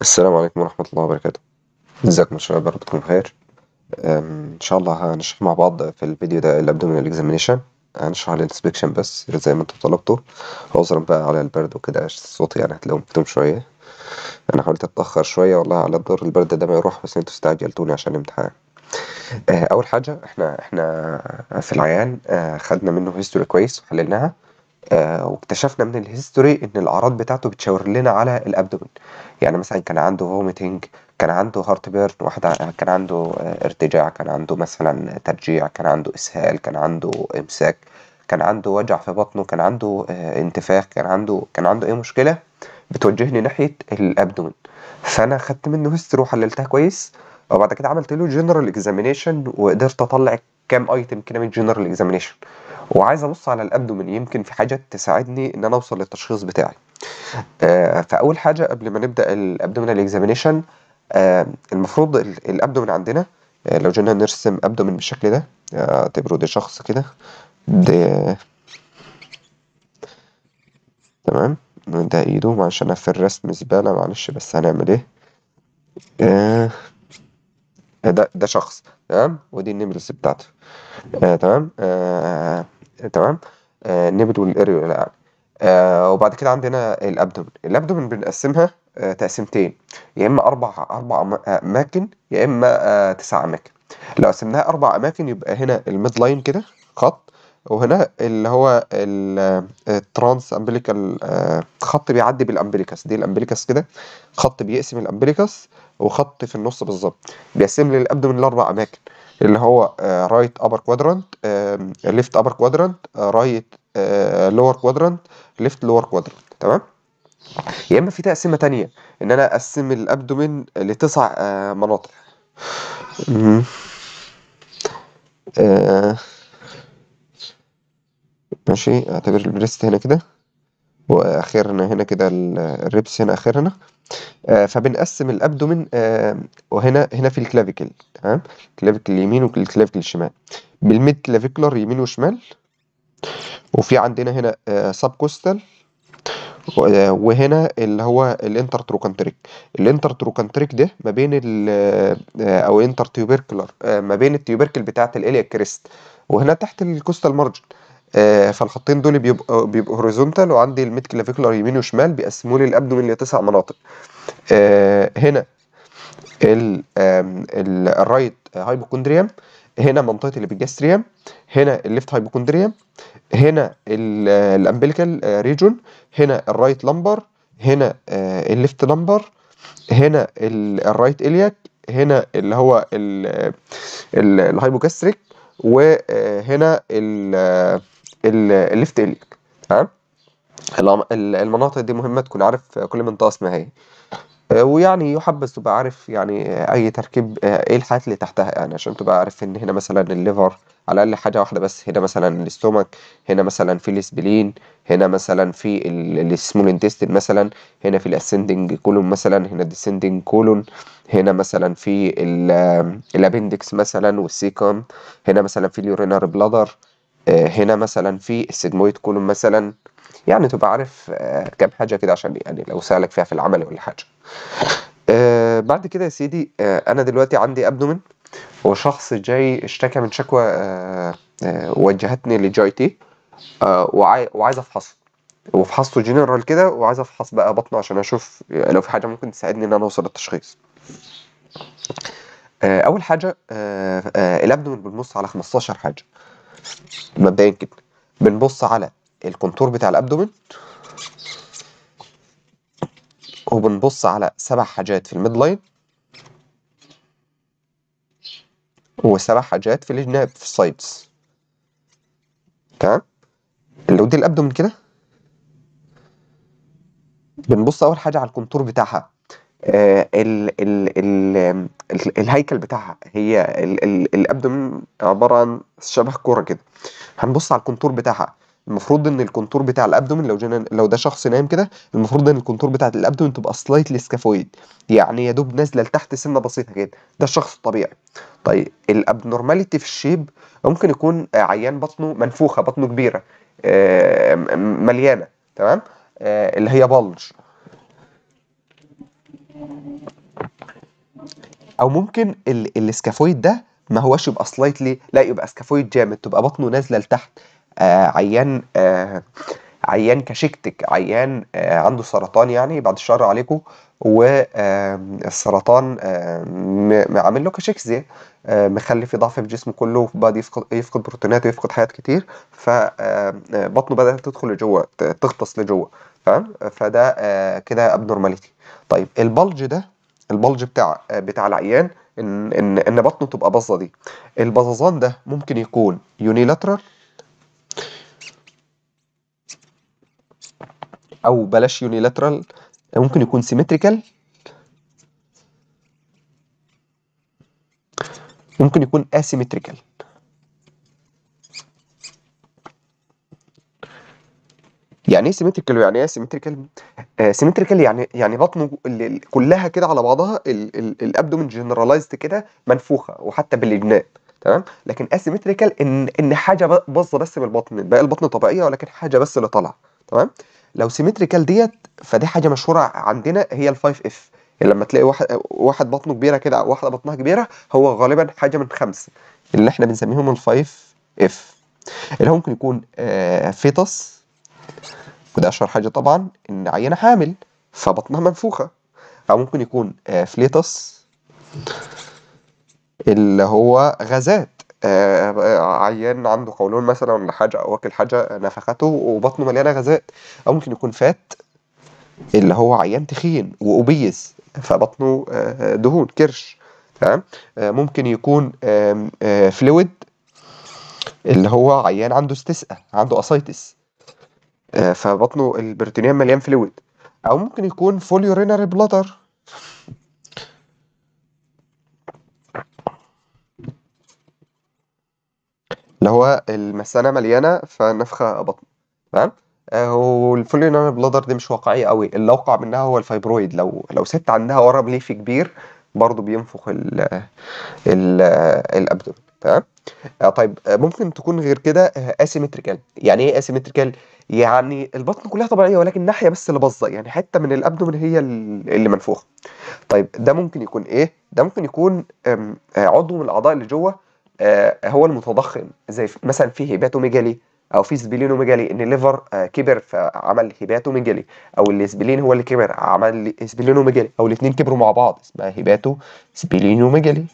السلام عليكم ورحمة الله وبركاته ازيكم يا شباب ربكم بخير ان شاء الله هنشرح مع بعض في الفيديو ده الابدومينال اكزامينيشن هنشرح الانسبكشن بس زي ما انتم طلبتوا عذرا بقى على البرد وكده الصوت يعني هتلاقوه مكتوم شوية انا حاولت اتأخر شوية والله على الدور البرد ده ما يروح بس انتوا استعجلتوني عشان الامتحان أه، اول حاجة احنا احنا في العيان أه، خدنا منه هيستوري كويس وحللناها آه، واكتشفنا من الهيستوري ان الاعراض بتاعته بتشاور لنا على الابدومين يعني مثلا كان عنده فوميتنج كان عنده هارت بيرن واحدة كان عنده آه، ارتجاع كان عنده مثلا ترجيع كان عنده اسهال كان عنده امساك كان عنده وجع في بطنه كان عنده آه، انتفاخ كان عنده كان عنده اي مشكله بتوجهني ناحيه الابدومين فانا خدت منه هيستوري وحللتها كويس وبعد كده عملت له جنرال اكزامينيشن وقدرت اطلع كام ايتم كده من جنرال اكزامينشن وعايز ابص على الابدومين يمكن في حاجه تساعدني ان انا اوصل للتشخيص بتاعي آه فاول حاجه قبل ما نبدا الابدومينال اكزامينشن آه المفروض الابدومين عندنا آه لو جينا نرسم ابدومين بالشكل ده آه، اعتبره ده شخص كده ده تمام ده ايده معلش انا في الرسم زباله معلش بس هنعمل ايه آه ده ده شخص تمام ودي النمرس بتاعته تمام آه، تمام آه النمر والاريو يعني وبعد كده عندنا الابدومن الابدومن بنقسمها آه، تقسيمتين يا اما اربع اربع آه، اماكن يا اما تسع اماكن لو قسمناها اربع اماكن يبقى هنا الميد لاين كده خط وهنا اللي هو الترانس امبليكال خط بيعدي بالامبليكاس دي الامبليكاس كده خط بيقسم الامبليكاس وخط في النص بالظبط بيقسم لي الابدومين لاربع اماكن اللي هو رايت ابر كوادرانت ليفت ابر كوادرانت رايت لور كوادرانت ليفت لور كوادرانت تمام يا اما في تقسيمه تانية ان انا اقسم الابدومين لتسع آه، مناطق آه، ماشي اعتبر البريست هنا كده واخرنا هنا كده الريبس هنا اخرنا آه فبنقسم الابدومين آه وهنا هنا في الكلافيكل تمام الكلافيكل اليمين والكلافيكل الشمال بالميد كلافيكولار يمين وشمال وفي عندنا هنا آه سب كوستال آه، وهنا اللي هو الانتر تروكانتريك الانتر تروكانتريك ده ما بين ال آه، او انتر آه، تيوبيركلر ما بين التيوبيركل بتاعه الاليا كريست وهنا تحت الكوستال مارجن آه، فالخطين دول بيبقوا بيبقوا هوريزونتال وعندي الميد كلافيكولار يمين وشمال بيقسموا لي الابدومين لتسع مناطق آه، هنا الرايت هايبوكوندريام هنا منطقه الابيجاستريام هنا الليفت هايبوكوندريام هنا الامبليكال ريجون آه، هنا الرايت لمبر هنا الليفت لمبر هنا الرايت الياك هنا اللي هو الهايبوكاستريك وهنا ال الليفت اليك تمام المناطق دي مهمه تكون عارف كل منطقه آه، اسمها ايه ويعني يحبس تبقى عارف يعني اي تركيب آه، ايه الحاجات اللي تحتها يعني عشان تبقى عارف ان هنا مثلا الليفر على الاقل حاجه واحده بس هنا مثلا الاستومك هنا مثلا في الاسبلين هنا مثلا في السمول انتستين مثلا هنا في الاسندنج كولون مثلا هنا الديسندنج كولون هنا مثلا في الابندكس مثلا والسيكم هنا مثلا في اليورينار بلادر آه، هنا مثلا في السيجمويد كولوم مثلا يعني تبقى عارف كام آه، حاجه كده عشان يعني لو سالك فيها في العمل ولا حاجه آه، بعد كده يا سيدي انا دلوقتي عندي ابدومين وشخص جاي اشتكى من شكوى وجهتني لجاي تي وعايز افحصه وفحصته جنرال كده وعايز افحص بقى بطنه عشان اشوف لو في حاجه ممكن تساعدني ان انا اوصل للتشخيص اول حاجه الابدومن بنص على 15 حاجه مبدئيا كده بنبص على الكونتور بتاع الابدومين وبنبص على سبع حاجات في الميد لاين وسبع حاجات في الجناب في السايدز تمام لو دي الابدومين كده بنبص اول حاجه على الكونتور بتاعها آه، ال ال ال الهيكل بتاعها هي ال الابدومين عباره عن شبه كوره كده هنبص على الكونتور بتاعها المفروض ان الكونتور بتاع الابدومين لو جينا لو ده شخص نايم كده المفروض ان الكونتور بتاعت الابدومين تبقى سلايتلي سكافويد يعني يا دوب نازله لتحت سنه بسيطه كده ده الشخص الطبيعي طيب الابنورماليتي في الشيب ممكن يكون عيان بطنه منفوخه بطنه كبيره آه، مليانه تمام آه، اللي هي بالج او ممكن ال السكافويد ده ما هوش يبقى سلايتلي لا يبقى اسكافويد جامد تبقى بطنه نازله لتحت آه عيان آه عيان كشكتك عيان آه عنده سرطان يعني بعد الشر عليكم والسرطان عامل له آه مخلي في ضعف في جسمه كله بعد يفقد يفقد بروتينات ويفقد حاجات كتير فبطنه آه، بدات تدخل لجوه تغطس لجوه فاهم فده آه، كده ابنورماليتي طيب البلج ده البلج بتاع بتاع العيان ان ان ان بطنه تبقى بصه دي البظظان ده ممكن يكون يونيلاترال او بلاش يونيلاترال ممكن يكون سيمتريكال ممكن يكون اسيمتريكال يعني ايه سيمتريكال ويعني ايه اسيمتريكال سيمتريكال آه، يعني يعني بطنه كلها كده على بعضها الابدومين جنراليزد كده منفوخه وحتى بالجناب تمام لكن اسيمتريكال ان ان حاجه باظه بس بالبطن باقي البطن طبيعيه ولكن حاجه بس اللي طالعه تمام لو سيمتريكال ديت فدي حاجه مشهوره عندنا هي الفايف يعني اف لما تلاقي واحد واحد بطنه كبيره كده او واحده بطنها كبيره هو غالبا حاجه من خمسه اللي احنا بنسميهم الفايف اف اللي هو ممكن يكون فيتوس آه، فيتس وده اشهر حاجه طبعا ان عينه حامل فبطنها منفوخه او ممكن يكون آه، فليتس اللي هو غازات آه، آه، عيان عنده قولون مثلا ولا حاجه او واكل حاجه نفخته وبطنه مليانه غازات او ممكن يكون فات اللي هو عيان تخين واوبيز فبطنه دهون كرش تمام ممكن يكون فلويد اللي هو عيان عنده استسقاء عنده اسايتس آه، فبطنه البريتونيوم مليان فلويد او ممكن يكون فوليو يورينري بلادر اللي هو المثانه مليانه فنفخه بطن تمام هو آه، بلادر دي مش واقعيه قوي اللي وقع منها هو الفايبرويد لو لو ست عندها ورم ليفي كبير برضه بينفخ ال ال الابدومين تمام آه، طيب ممكن تكون غير كده اسيمتريكال يعني ايه اسيمتريكال يعني البطن كلها طبيعيه ولكن ناحيه بس اللي باظه يعني حته من الابدومن هي اللي منفوخه طيب ده ممكن يكون ايه ده ممكن يكون عضو من الاعضاء اللي جوه آه، هو المتضخم زي مثلا في هيباتوميجالي او في سبلينوميجالي ان الليفر آه، كبر فعمل هيباتوميجالي او السبلين هو اللي كبر عمل سبلينوميجالي او الاثنين كبروا مع بعض اسمها هيباتو سبلينوميجالي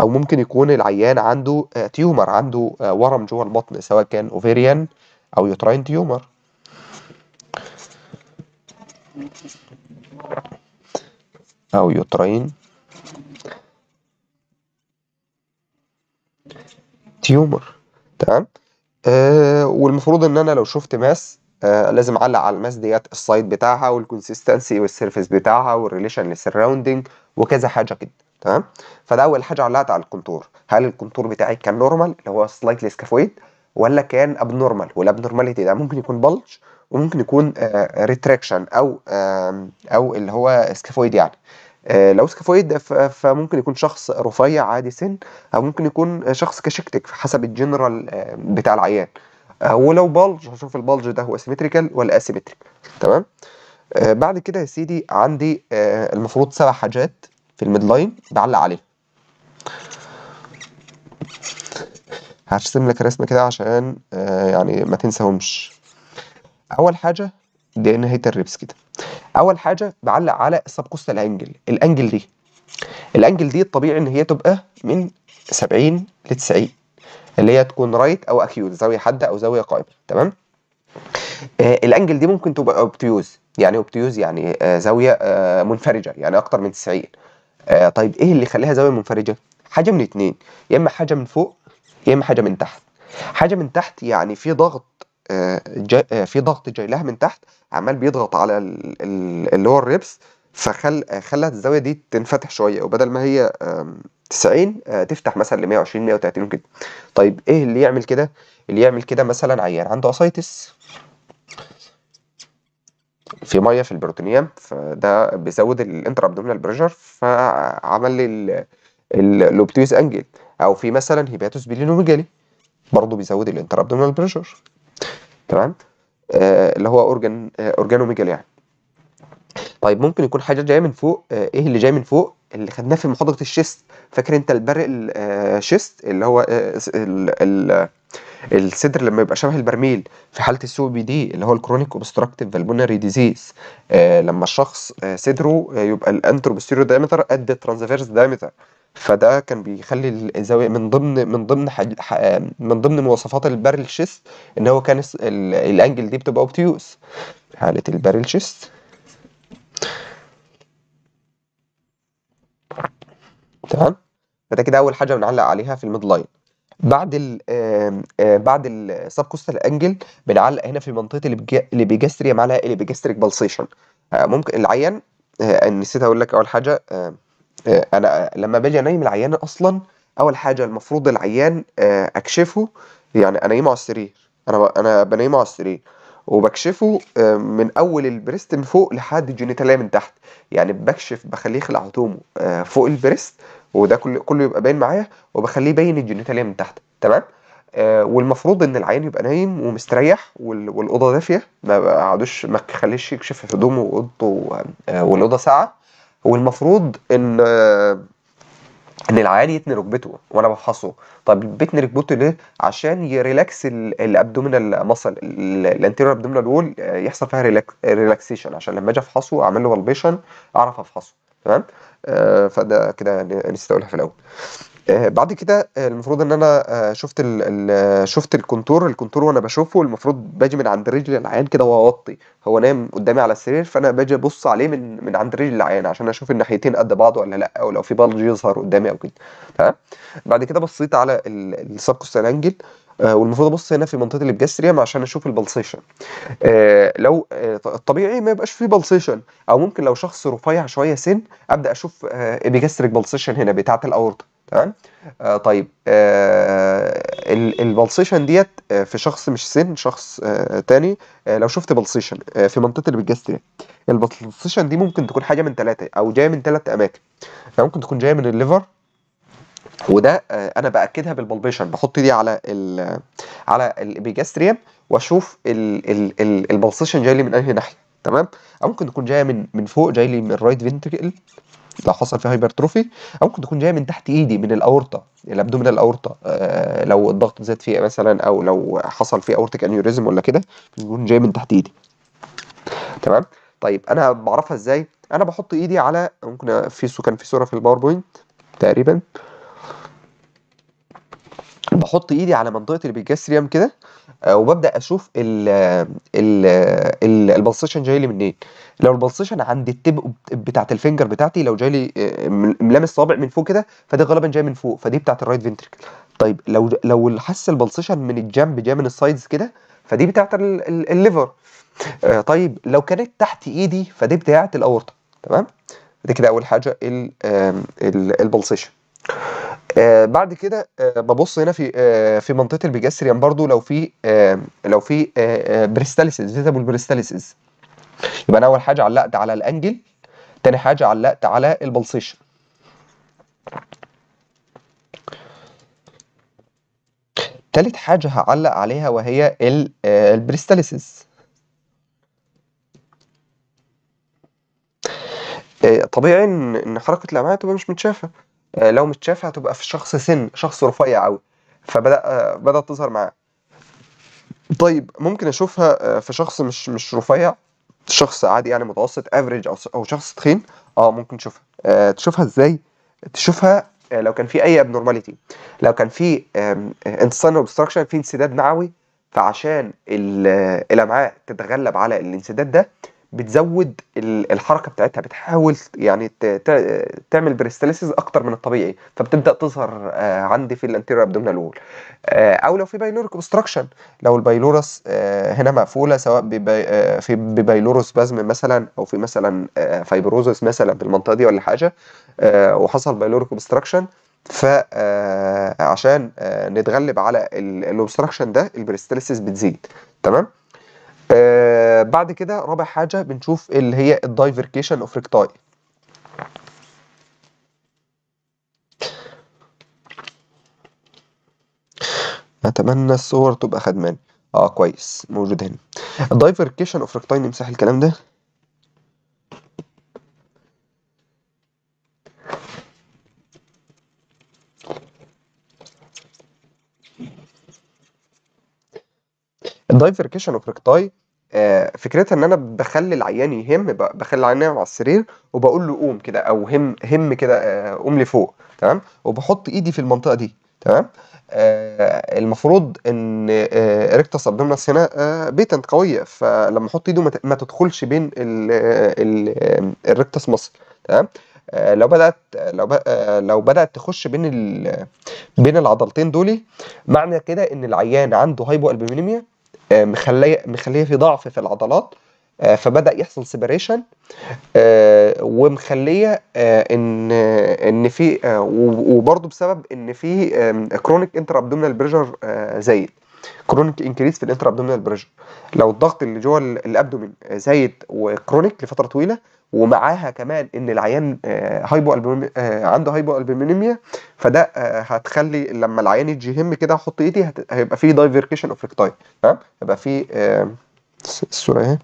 او ممكن يكون العيان عنده تيومر آه، عنده ورم جوه البطن سواء كان اوفيريان أو يوتراين تيومر أو يوتراين تيومر تمام آه والمفروض ان انا لو شفت ماس آه لازم اعلق على الماس ديت السايد بتاعها والكونسيستنسي والسيرفيس بتاعها والريليشن للسراوندنج وكذا حاجه كده تمام فده اول حاجه علقت على الكونتور هل الكونتور بتاعي كان نورمال اللي هو سلايتلي سكافويد ولا كان ابنورمال والابنورماليتي ده ممكن يكون بلج وممكن يكون ريتراكشن آه، آه، او او اللي هو سكافويد يعني آه، لو سكافويد فممكن يكون شخص رفيع عادي سن او ممكن يكون شخص كشكتك حسب الجنرال بتاع العيان ولو بلج هشوف البلج ده هو سيمتريكال ولا اسيمتريك تمام بعد كده يا سيدي عندي المفروض سبع حاجات في الميدلاين بعلق عليها هرسم لك رسمة كده عشان آه، يعني ما تنساهمش أول حاجة دي نهاية الريبس كده أول حاجة بعلق على السبقوستا الأنجل الأنجل دي الأنجل دي الطبيعي إن هي تبقى من 70 ل 90 اللي هي تكون رايت أو أكيوت زاوية حادة أو زاوية قائمة تمام آه الأنجل دي ممكن تبقى أوبتيوز يعني أوبتيوز يعني آه زاوية آه منفرجة يعني أكتر من 90 آه طيب إيه اللي يخليها زاوية منفرجة؟ حاجة من اتنين يا إما حاجة من فوق يا اما حاجه من تحت حاجه من تحت يعني في ضغط آه، آه، في ضغط جاي لها من تحت عمال بيضغط على اللي هو فخل آه، خلت الزاويه دي تنفتح شويه وبدل ما هي 90 تفتح مثلا ل 120 130 وكده طيب ايه اللي يعمل كده اللي يعمل كده مثلا عيان عنده اسايتس في ميه في البروتونيوم فده بيزود الانترا ابدومينال بريشر فعمل لي اللوبتيوس انجل او في مثلا هيباتوس بيلينوميجالي برضه بيزود الانتر ابدومينال بريشر تمام آه اللي هو اورجان آه اورجانوميجالي يعني طيب ممكن يكون حاجه جايه من فوق آه ايه اللي جاي من فوق اللي خدناه في محاضره الشيست فاكر انت البرق الشيست آه، اللي هو آه، آه، الصدر لما يبقى شبه البرميل في حاله السو بي دي اللي هو الكرونيك اوبستراكتيف فالبونري ديزيز لما الشخص صدره يبقى الانتروبستيريو دايمتر قد الترانزفيرس دايمتر فده كان بيخلي الزاويه من ضمن من ضمن حد... ح... من ضمن مواصفات البارل شيست ان هو كان ال... الانجل دي بتبقى اوبتيوس حاله البارل شيست تمام فده كده اول حاجه بنعلق عليها في الميد لاين بعد ال بعد الساب كوستال انجل بنعلق هنا في منطقه الليبيجاستريا مع الليبيجاستريك بالسيشن آه، ممكن العين آه، نسيت اقول لك اول حاجه آه، انا لما باجي انيم العيان اصلا اول حاجه المفروض العيان آه، اكشفه يعني انيمه على السرير انا انا بنيمه على السرير وبكشفه آه، من اول البريست من فوق لحد الجينيتاليه من تحت يعني بكشف بخليه يخلع هدومه فوق البريست وده كله كله يبقى باين معايا وبخليه يبين الجينيتاليه من تحت تمام والمفروض ان العيان يبقى نايم ومستريح والاوضه دافيه ما قعدوش ما تخليش يكشف هدومه واوضته والاوضه ساقعه والمفروض ان آه، ان العيان يتني ركبته وانا بفحصه طب بيتني ركبته ليه عشان يريلاكس الابدومينال مسل الانتيريور ابدومينال وول يحصل فيها ريلاكسيشن عشان لما اجي افحصه اعمل له فالبيشن اعرف افحصه تمام آه، فده كده يعني نسيت اقولها في الاول آه، بعد كده آه، المفروض ان انا آه، شفت الـ الـ شفت الكونتور الكونتور وانا بشوفه المفروض باجي من عند رجل العيان كده واوطي هو نايم قدامي على السرير فانا باجي ابص عليه من من عند رجل العيان عشان اشوف الناحيتين قد بعض ولا لا او لو في بلج يظهر قدامي او كده تمام بعد كده بصيت على السبكوس الانجل والمفروض ابص هنا في منطقه الابجاستريم عشان اشوف البلسيشن لو الطبيعي ما يبقاش في بلسيشن او ممكن لو شخص رفيع شويه سن ابدا اشوف ابيجاستريك بلسيشن هنا بتاعه الاورطه تمام آه، طيب آه، البلسيشن ديت آه، في شخص مش سن شخص تاني لو شفت بلسيشن في منطقه البتجاستريا البلسيشن دي ممكن تكون حاجه من ثلاثه او جايه من ثلاث اماكن يعني ممكن تكون جايه من الليفر وده انا باكدها بالبلبيشن بحط دي على الـ على الابيجاستريم واشوف البلسيشن جاي لي من انهي ناحيه تمام او ممكن تكون جايه من من فوق جاي لي من الرايت فينتريكل لو حصل فيها هايبرتروفي او ممكن تكون جايه من تحت ايدي من الاورطه الابدومينال يعني الاورطه آه لو الضغط زاد فيها مثلا او لو حصل فيه اورتيك انيوريزم ولا كده تكون جايه من تحت ايدي تمام طيب انا بعرفها ازاي انا بحط ايدي على ممكن في كان في صوره في الباوربوينت تقريبا بحط ايدي على منطقه البيجاستريوم كده آه، وببدا اشوف ال ال البلسيشن جاي لي منين لو البلسيشن عند التب بتاعت الفينجر بتاعتي لو جاي لي آه، ملامس صابع من فوق كده فده غالبا جاي من فوق فدي بتاعت الرايت فينتريكل طيب لو لو حاسس البلسيشن من الجنب جاي من السايدز كده فدي بتاعت الليفر آه، طيب لو كانت تحت ايدي فدي بتاعت الاورطه تمام دي كده اول حاجه البلسيشن آه بعد كده آه ببص هنا في آه في منطقه البيجاستريان برضو لو في آه لو في آه, آه، بريستاليسيز فيتابل يبقى انا اول حاجه علقت على الانجل تاني حاجه علقت على البلسيشن تالت حاجه هعلق عليها وهي آه، البريستاليسيس آه، طبيعي ان حركه الامعاء تبقى مش متشافه آه، لو متشافه هتبقى في شخص سن شخص رفيع قوي فبدا بدات تظهر معاه طيب ممكن اشوفها في شخص مش مش رفيع شخص عادي يعني متوسط افريج او شخص تخين اه ممكن تشوفها آه تشوفها ازاي تشوفها آه لو كان في اي ابنورماليتي لو كان في انسان اوبستراكشن في انسداد معوي فعشان الامعاء تتغلب على الانسداد ده بتزود الحركه بتاعتها بتحاول يعني تعمل بريستاليسيز اكتر من الطبيعي فبتبدا تظهر آه، عندي في الانتيريور ابدومينال الاول او لو في بايلوريك اوبستراكشن لو البايلورس آه، هنا مقفوله سواء آه، في بايلوروس بازم مثلا او في مثلا فايبروزس مثلا بالمنطقه دي ولا حاجه وحصل بايلوريك اوبستراكشن فعشان نتغلب على الاوبستراكشن ده البريستاليسيز بتزيد تمام آه بعد كده رابع حاجه بنشوف اللي هي الدايفركيشن اوف ريكتاي اتمنى الصور تبقى خدمان اه كويس موجود هنا الدايفركيشن اوف ريكتاي نمسح الكلام ده الدايفركيشن اوف ريكتاي فكرتها ان انا بخلي العيان يهم بخلي العيان على السرير وبقول له قوم كده او هم هم كده آه، قوم لفوق تمام وبحط ايدي في المنطقه دي تمام آه المفروض ان آه ريكتس هنا آه بيتنت قويه فلما احط ايده ما تدخلش بين الريكتس مصر تمام آه، لو بدات لو آه، لو بدات تخش بين بين العضلتين دولي معنى كده ان العيان عنده هايبو البومينيميا آه، مخليه مخليه في ضعف في العضلات آه، فبدا يحصل سيبريشن آه، ومخليه ان ان في وبرده بسبب ان في كرونيك انتر ابدومينال بريشر زايد كرونيك انكريز في الانتر ابدومينال بريشر لو الضغط اللي جوه الابدومين زايد وكرونيك لفتره طويله ومعاها كمان ان العيان آه، هايبو البومي... آه، عنده هايبو البومينيميا فده آه، هتخلي لما العيان يجي يهم كده احط ايدي هت... هيبقى فيه دايفيركيشن اوف ريكتاي تمام هيبقى فيه الصوره اهي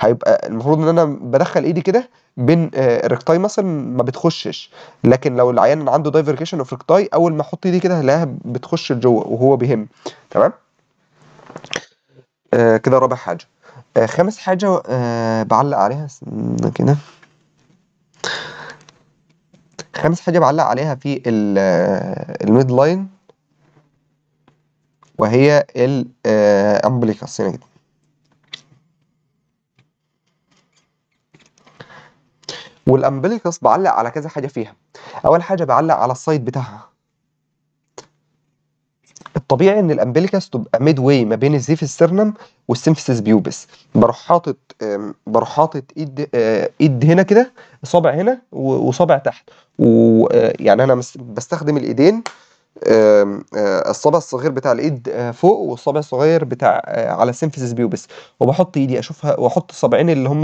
هيبقى المفروض ان انا بدخل ايدي كده بين الركتاي مثلا ما بتخشش لكن لو العيان عنده دايفركيشن اوف ركتاي اول ما احط ايدي كده هلاقيها بتخش لجوه وهو بيهم تمام كده آه، رابع حاجة آه، خامس حاجة آه، بعلق عليها كده خامس حاجة بعلق عليها في الميد لاين وهي الامبليكس هنا كده والأمبليكس بعلق على كذا حاجة فيها أول حاجة بعلق على السايد بتاعها الطبيعي ان الامبيليكاس تبقى ميد واي ما بين الزيف السيرنم والسيمفيسيس بيوبس بروح حاطط بروح حاطط ايد آه، ايد هنا كده صابع هنا وصابع تحت ويعني آه، انا بستخدم الايدين آه، الصابع الصغير بتاع الايد فوق والصابع الصغير بتاع على السيمفيسيس بيوبس وبحط ايدي اشوفها واحط الصابعين اللي هم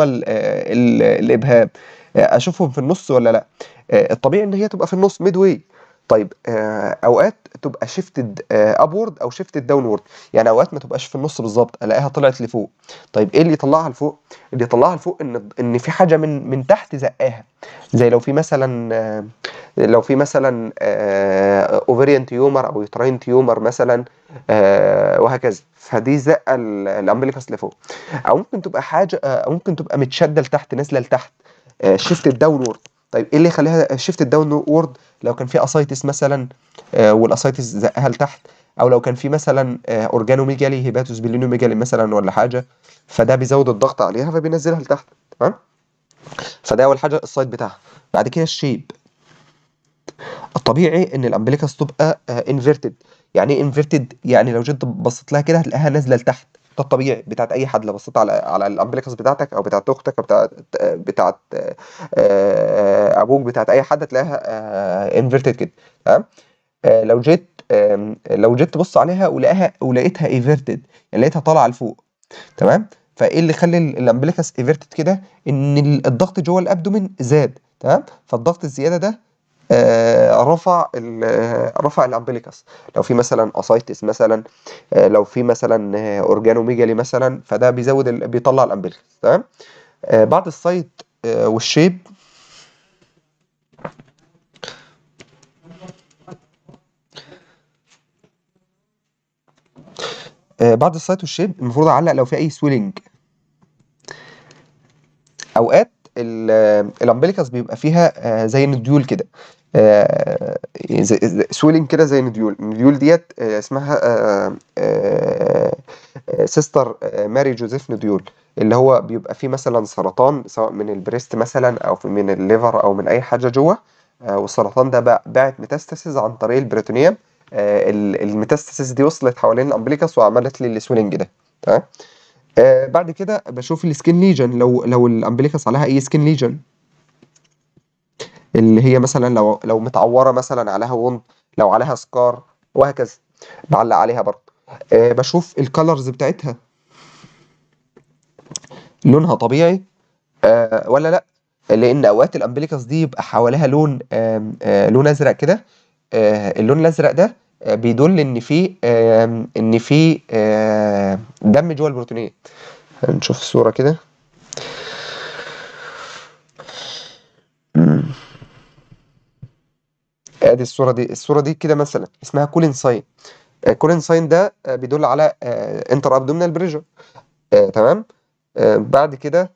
الابهام اشوفهم في النص ولا لا الطبيعي ان هي تبقى في النص ميد واي طيب آه، اوقات تبقى شيفتد ابورد آه، او شيفتد داونورد يعني اوقات ما تبقاش في النص بالظبط الاقيها طلعت لفوق طيب ايه اللي يطلعها لفوق اللي يطلعها لفوق ان ان في حاجه من من تحت زقاها زي لو في مثلا آه، لو في مثلا اوفريان تيومر او يوترين تيومر مثلا وهكذا فدي زقه الامبليكس لفوق او ممكن تبقى حاجه او ممكن تبقى متشده لتحت نازله لتحت شيفت داونورد طيب ايه اللي يخليها شيفت داون وورد لو كان في اسايتس مثلا آه، والاسايتس زقها لتحت او لو كان في مثلا اورجانوميجالي هيباتوس بلينوميجالي مثلا ولا حاجه فده بيزود الضغط عليها فبينزلها لتحت تمام فده اول حاجه السايد بتاعها بعد كده الشيب الطبيعي ان الامبليكاس تبقى انفيرتد آه، آه، يعني ايه انفيرتد يعني لو جيت بصيت لها كده هتلاقيها نازله لتحت ده الطبيعي بتاعت اي حد لو بصيت على على الامبليكس بتاعتك او بتاعت اختك او بتاعت بتاعت آه، ابوك بتاعت اي حد تلاقيها انفيرتد آه، كده تمام آه، لو جيت لو جيت تبص عليها ولقاها ولقيتها ايفيرتد يعني لقيتها طالعه لفوق تمام فايه اللي خلى الامبليكس ايفيرتد كده ان الضغط جوه الابدومين زاد تمام فالضغط الزياده ده آه، رفع آه، رفع الامبليكس لو في مثلا اسايتس مثلا آه، لو في مثلا اورجانوميجالي مثلا فده بيزود بيطلع الامبليكس تمام بعد السايت والشيب بعد السايت والشيب المفروض اعلق لو في اي سويلنج اوقات الامبليكس بيبقى فيها آه، زي نديول كده آه، سويلين كده زي نديول النديول ديت آه، اسمها سيستر ماري جوزيف نديول اللي هو بيبقى فيه مثلا سرطان سواء من البريست مثلا او من الليفر او من اي حاجه جوه والسرطان ده باعت ميتاستاسيز عن طريق البريتونيوم الميتاستاسيس دي وصلت حوالين الامبليكس وعملت لي السويلنج ده تمام آه بعد كده بشوف السكين ليجن لو لو الامبليكس عليها اي سكين ليجن اللي هي مثلا لو لو متعوره مثلا عليها وند لو عليها سكار وهكذا بعلق عليها برضه آه بشوف الكالرز بتاعتها لونها طبيعي آه ولا لا لان اوقات الامبليكس دي يبقى حواليها لون آه لون ازرق كده آه، اللون الازرق ده آه، بيدل ان في ان في آه، دم جوه البروتينيه هنشوف الصوره كده ادي آه، الصوره دي الصوره دي كده مثلا اسمها كولين ساين كولين ساين ده بيدل على انتر ابدومينال بريشر تمام بعد كده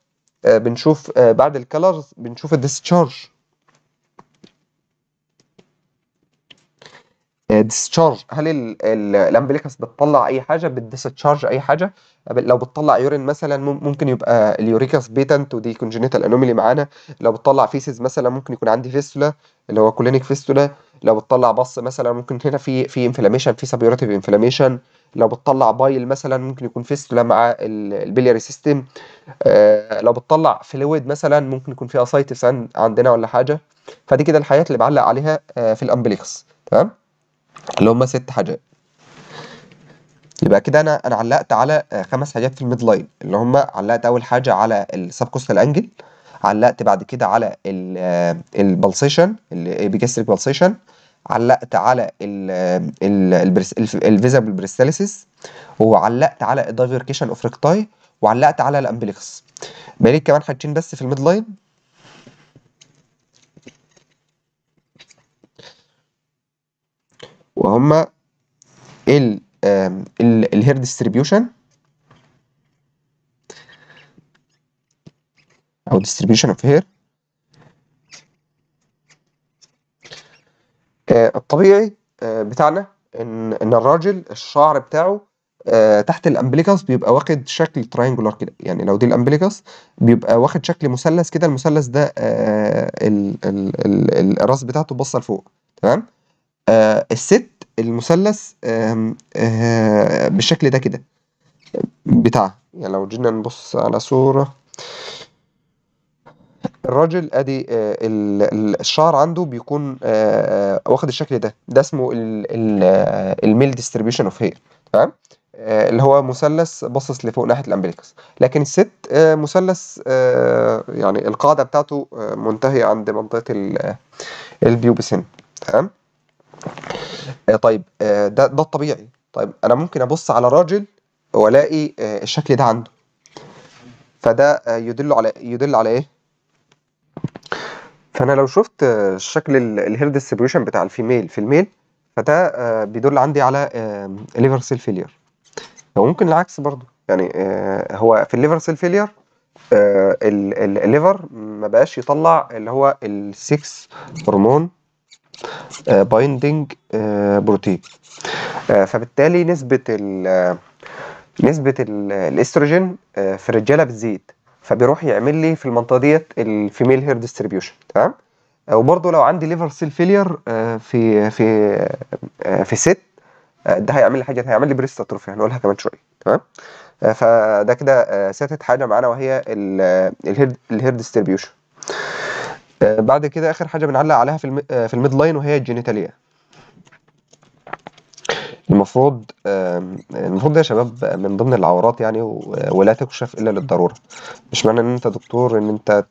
بنشوف بعد الكالرز بنشوف الديسشارج ديسشارج آه، هل الامبليكس بتطلع اي حاجه بتديسشارج اي حاجه لو بتطلع يورين مثلا ممكن يبقى اليوريكاس بيتنت ودي كونجنيتال انوميلي معانا لو بتطلع فيسز مثلا ممكن يكون عندي فيستولا اللي هو كولينيك فيستولا لو بتطلع بص مثلا ممكن هنا في في انفلاميشن في سبيوراتيف انفلاميشن لو بتطلع بايل مثلا ممكن يكون فيستولا مع البيليري سيستم آه، لو بتطلع فلويد مثلا ممكن يكون في اسايتس عندنا ولا حاجه فدي كده الحاجات اللي بعلق عليها آه، في الامبليكس تمام اللي هم ست حاجات يبقى كده انا انا علقت على آه، خمس حاجات في الميد لاين اللي هم علقت اول حاجه على السبكوستال انجل علقت بعد كده على البلسيشن الابيجاستريك بلسيشن علقت على الفيزابل آه، بريستاليسيس وعلقت على الدايفركيشن اوف ريكتاي وعلقت على الامبليكس بقيت كمان حاجتين بس في الميد لاين وهما ال الهير ديستريبيوشن او ديستريبيوشن اوف هير آه، الطبيعي آه، بتاعنا ان ان الراجل الشعر بتاعه آه، تحت الامبليكس بيبقى واخد شكل تراينجولار كده يعني لو دي الامبليكس بيبقى واخد شكل مثلث كده المثلث ده الراس بتاعته باصه لفوق تمام آه الست المثلث آه آه بالشكل ده كده بتاعها يعني لو جينا نبص على صورة الراجل ادي آه، الشعر عنده بيكون آه، واخد الشكل ده ده اسمه الميل ديستريبيوشن اوف هير تمام آه، اللي هو مثلث باصص لفوق ناحيه الامبليكس لكن الست مثلث يعني القاعده بتاعته منتهيه عند منطقه البيوبسين تمام آه، طيب آه، ده ده الطبيعي طيب انا ممكن ابص على راجل والاقي آه، الشكل ده عنده فده يدل على يدل على ايه فانا لو شفت شكل الهير ديستريبيوشن بتاع الفيميل في الميل فده بيدل عندي على ليفر سيل فيلير وممكن العكس برضه يعني هو في الليفر سيل فيلير الليفر ما بقاش يطلع اللي هو السكس هرمون بايندنج آه، آه، بروتين آه، فبالتالي نسبة الـ نسبة الاستروجين في الرجالة بتزيد فبيروح يعمل لي في المنطقة ديت الفيميل هير ديستريبيوشن تمام وبرضه لو عندي ليفر سيل فيلير في في في ست ده هيعمل لي حاجات هيعمل لي بريست اتروفي هنقولها كمان شويه تمام فده كده ساتت حاجه معانا وهي الهير ديستريبيوشن آه، بعد كده اخر حاجه بنعلق عليها في الم... آه، في الميد لاين وهي الجينيتاليا المفروض المفروض يا شباب من ضمن العورات يعني ولا تكشف الا للضروره مش معنى ان انت دكتور ان انت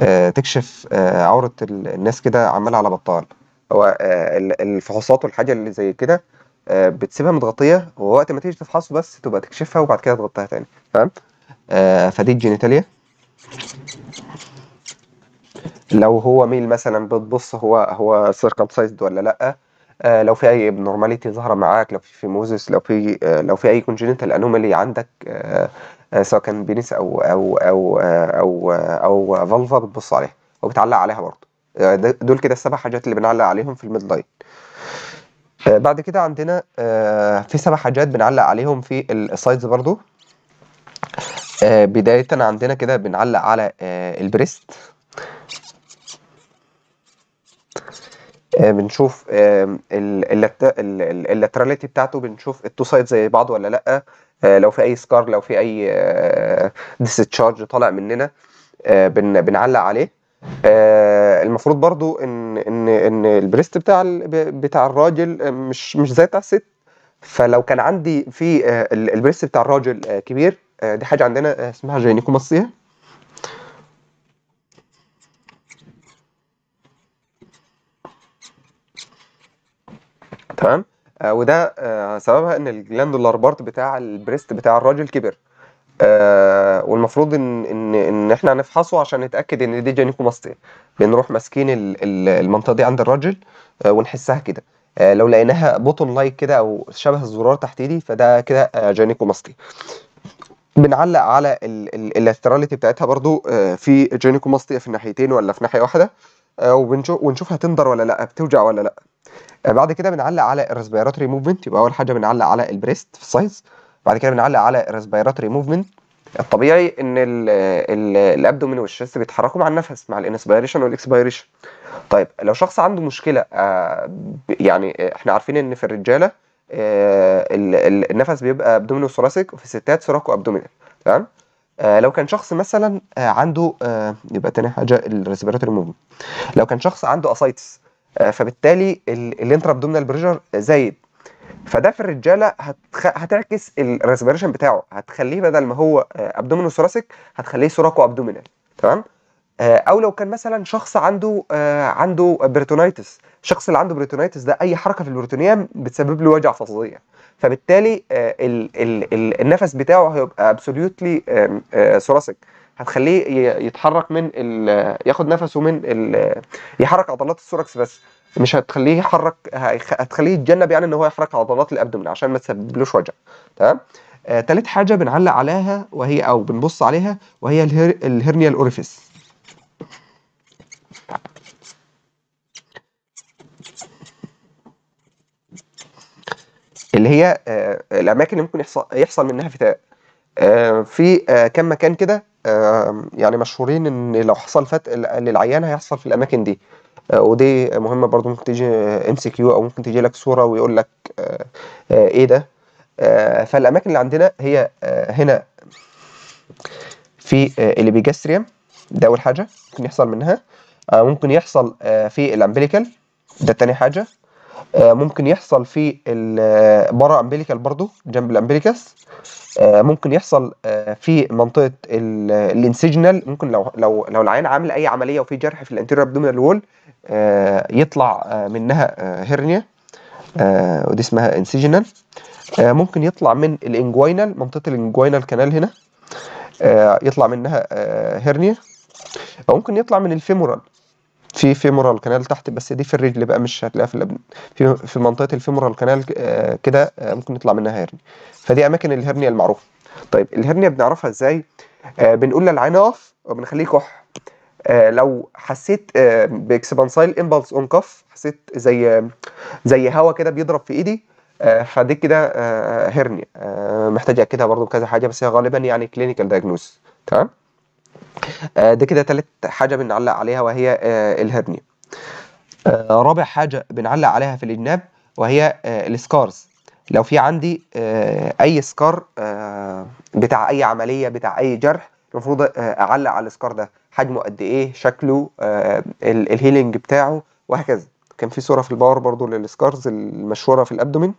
آه، تكشف عوره الناس كده عمال على بطال هو الفحوصات والحاجه اللي زي كده بتسيبها متغطيه ووقت ما تيجي تفحصه بس تبقى تكشفها وبعد كده تغطيها تاني فاهم فدي الجينيتاليا لو هو ميل مثلا بتبص هو هو سيركمسايزد ولا لا آه، لو في اي ابنورماليتي ظاهره معاك لو في موزس لو في آه، لو في اي كونجنتال انومالي عندك آه، سواء كان بينس او او او او او, فالفا بتبص عليها وبتعلق عليها برضه دول كده السبع حاجات اللي بنعلق عليهم في الميد لاين بعد كده عندنا في سبع حاجات بنعلق عليهم في السايدز برضه بداية عندنا كده بنعلق على البريست آه، بنشوف اللاتراليتي بتاعته بنشوف التو سايد زي بعض ولا لا آه، لو في اي سكار لو في اي ديستشارج آه، طالع مننا بنعلق عليه المفروض برضو ان ان ان البريست بتاع بتاع الراجل مش مش زي بتاع الست فلو كان عندي في البريست بتاع الراجل كبير دي حاجه عندنا اسمها جينيكوماستيا تمام آه وده آه سببها ان الجلاندولار بارت بتاع البريست بتاع الراجل كبر آه والمفروض ان ان ان احنا هنفحصه عشان نتاكد ان دي جانيكوماستيا بنروح ماسكين المنطقه دي عند الراجل آه ونحسها كده آه لو لقيناها بوتون لايك كده او شبه الزرار تحت ايدي فده كده آه جانيكوماستيا بنعلق على الاستراليتي بتاعتها برضو آه في جانيكوماستيا في الناحيتين ولا في ناحيه واحده آه، وبنشوف ونشوف هتندر ولا لا بتوجع ولا لا آه، بعد كده بنعلق على الريسبيراتوري موفمنت يبقى اول حاجه بنعلق على البريست في السايز بعد كده بنعلق على الريسبيراتوري موفمنت الطبيعي ان الابدومين والشيست بيتحركوا مع النفس مع الانسبيريشن والاكسبيريشن طيب لو شخص عنده مشكله آه، يعني احنا عارفين ان في الرجاله النفس بيبقى ابدومينو ثوراسيك وفي الستات ثوراكو ابدومينال تمام آه، لو كان شخص مثلا آه، عنده آه، يبقى تاني حاجه الريسبيراتوري موفمنت لو كان شخص عنده اسايتس فبالتالي الانترا ابدومينال بريشر زايد فده في الرجاله هتخ... هتعكس الريسبيريشن بتاعه هتخليه بدل ما هو ابدومينو ثوراسيك هتخليه سوراكو ابدومينال تمام آه، او لو كان مثلا شخص عنده آه، عنده بريتونايتس الشخص اللي عنده بريتونايتس ده اي حركه في البريتونيه بتسبب له وجع فظيع فبالتالي آه، النفس بتاعه هيبقى ابسوليوتلي ثوراسيك هتخليه يتحرك من ياخد نفسه من يحرك عضلات الثوركس بس مش هتخليه يحرك هتخليه يتجنب يعني ان هو يحرك عضلات الابدومن عشان ما تسببلوش وجع تمام آه تالت حاجه بنعلق عليها وهي او بنبص عليها وهي الهر... الهرنيا الاوريفيس اللي هي آه، الاماكن اللي ممكن يحصل يحصل منها فتاء آه، في آه، كم مكان كده يعني مشهورين ان لو حصل فتاء للعيان هيحصل في الاماكن دي ودي مهمه برضو ممكن تيجي ام سي كيو او ممكن تيجي لك صوره ويقول لك ايه ده فالاماكن اللي عندنا هي هنا في الابيجاستريم ده اول حاجه ممكن يحصل منها ممكن يحصل في الامبليكال ده تاني حاجه آه، ممكن يحصل في آه، برا امبليكال برضو جنب الامبليكاس آه، ممكن يحصل في منطقه الانسجنال ممكن لو لو لو العيان عامل اي عمليه وفي جرح في الانتيريور ابدومينال وول يطلع منها هرنيا ودي اسمها انسجنال ممكن يطلع من الانجوينال منطقه الانجوينال كانال هنا يطلع منها هرنيا او ممكن يطلع من الفيمورال في فيمورال كانال تحت بس دي في الرجل بقى مش هتلاقيها في الابن في في منطقه الفيمورال كانال آه، كده آه، ممكن يطلع منها هيرني فدي اماكن الهرنيا المعروفه طيب الهرنيا بنعرفها ازاي آه، بنقول للعين اقف وبنخليه كح لو حسيت باكسبانسايل امبلس اون كف حسيت زي زي هوا كده بيضرب في ايدي فدي كده هرنيا محتاجه كده برضو كذا حاجه بس هي غالبا يعني كلينيكال دايجنوز تمام آه، ده كده تالت حاجه بنعلق عليها وهي آه، الهرنيا آه، رابع حاجه بنعلق عليها في الإجناب وهي السكارز لو في عندي اي سكار بتاع اي عمليه بتاع اي جرح المفروض اعلق على السكار ده حجمه قد ايه شكله الهيلينج بتاعه وهكذا كان في صوره في الباور برضو للسكارز المشهوره في الابدومين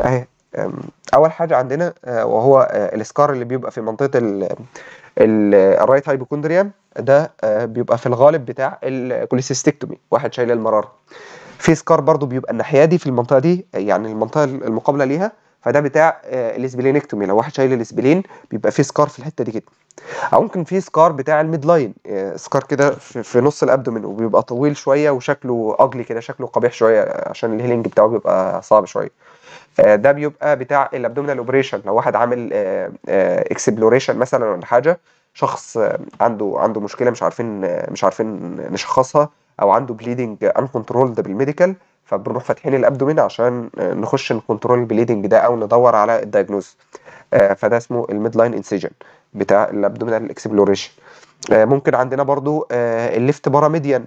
اهي اول حاجه عندنا وهو السكار اللي بيبقى في منطقه الرايت هايبوكوندريا ده آه، بيبقى في الغالب بتاع الكوليسيستكتومي واحد شايل المراره في سكار برضو بيبقى الناحيه دي في المنطقه دي يعني المنطقه المقابله ليها فده بتاع آه، الاسبلينكتومي لو واحد شايل الاسبلين بيبقى في سكار في الحته دي كده او ممكن في سكار بتاع الميد لاين سكار آه، كده في نص الابدومين وبيبقى طويل شويه وشكله اجلي كده شكله قبيح شويه عشان الهيلينج بتاعه بيبقى صعب شويه آه، ده بيبقى بتاع الابدومينال اوبريشن لو واحد عامل اكسبلوريشن آه، آه، مثلا ولا حاجه شخص عنده عنده مشكله مش عارفين مش عارفين نشخصها او عنده بليدنج ان كنترولد بالميديكال فبنروح فاتحين الابدومين عشان نخش نكنترول البليدنج ده او ندور على الدايجنوز فده اسمه الميد لاين انسيجن بتاع الابدومينال اكسبلوريشن ممكن عندنا برضو الليفت باراميديان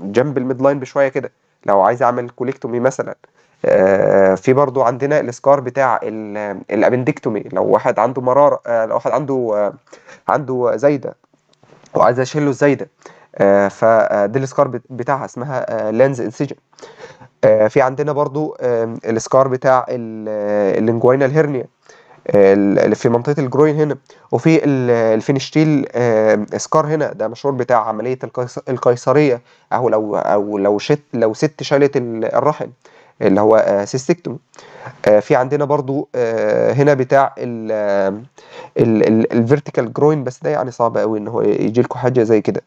جنب الميد لاين بشويه كده لو عايز اعمل كوليكتومي مثلا آه، في برضو عندنا الاسكار بتاع الابندكتومي لو واحد عنده مرارة آه، لو واحد عنده آه، عنده زايدة وعايز اشيل له الزايدة فدي الاسكار بتاعها اسمها لانز انسجن في عندنا برضو الاسكار بتاع اللينجوينال هيرنيا في منطقه الجروين هنا وفي الفينشتيل سكار هنا ده مشهور بتاع عمليه القيصريه اهو لو او لو شت لو ست شالت الرحم اللي هو آه، سيستكتومي آه، في عندنا برضو آه، هنا بتاع الفيرتيكال جروين بس ده يعني صعب قوي ان هو يجي لكم حاجه زي كده